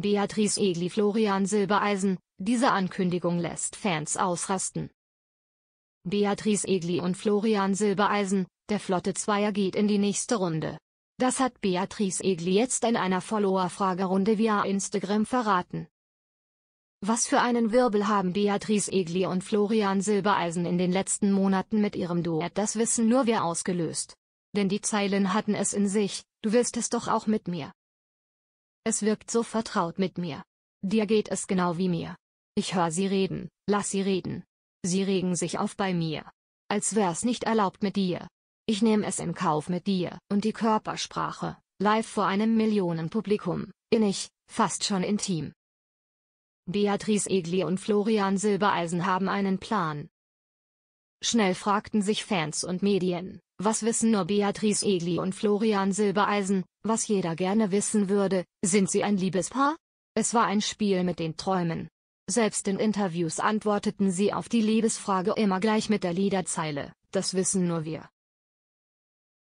Beatrice Egli Florian Silbereisen, diese Ankündigung lässt Fans ausrasten. Beatrice Egli und Florian Silbereisen, der Flotte Zweier geht in die nächste Runde. Das hat Beatrice Egli jetzt in einer Follower-Fragerunde via Instagram verraten. Was für einen Wirbel haben Beatrice Egli und Florian Silbereisen in den letzten Monaten mit ihrem Duett Das wissen nur wir ausgelöst. Denn die Zeilen hatten es in sich, du willst es doch auch mit mir. Es wirkt so vertraut mit mir. Dir geht es genau wie mir. Ich höre sie reden, lass sie reden. Sie regen sich auf bei mir. Als wär's nicht erlaubt mit dir. Ich nehme es in Kauf mit dir und die Körpersprache, live vor einem Millionenpublikum, innig, fast schon intim. Beatrice Egli und Florian Silbereisen haben einen Plan, Schnell fragten sich Fans und Medien, was wissen nur Beatrice Egli und Florian Silbereisen, was jeder gerne wissen würde, sind sie ein Liebespaar? Es war ein Spiel mit den Träumen. Selbst in Interviews antworteten sie auf die Liebesfrage immer gleich mit der Liederzeile, das wissen nur wir.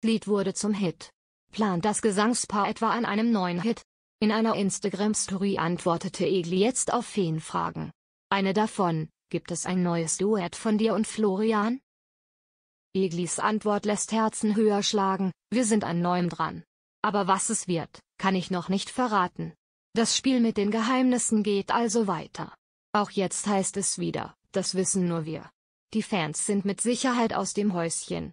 Lied wurde zum Hit. Plant das Gesangspaar etwa an einem neuen Hit? In einer Instagram-Story antwortete Egli jetzt auf Feenfragen. Eine davon, Gibt es ein neues Duett von dir und Florian? Eglis Antwort lässt Herzen höher schlagen, wir sind an neuem dran. Aber was es wird, kann ich noch nicht verraten. Das Spiel mit den Geheimnissen geht also weiter. Auch jetzt heißt es wieder, das wissen nur wir. Die Fans sind mit Sicherheit aus dem Häuschen,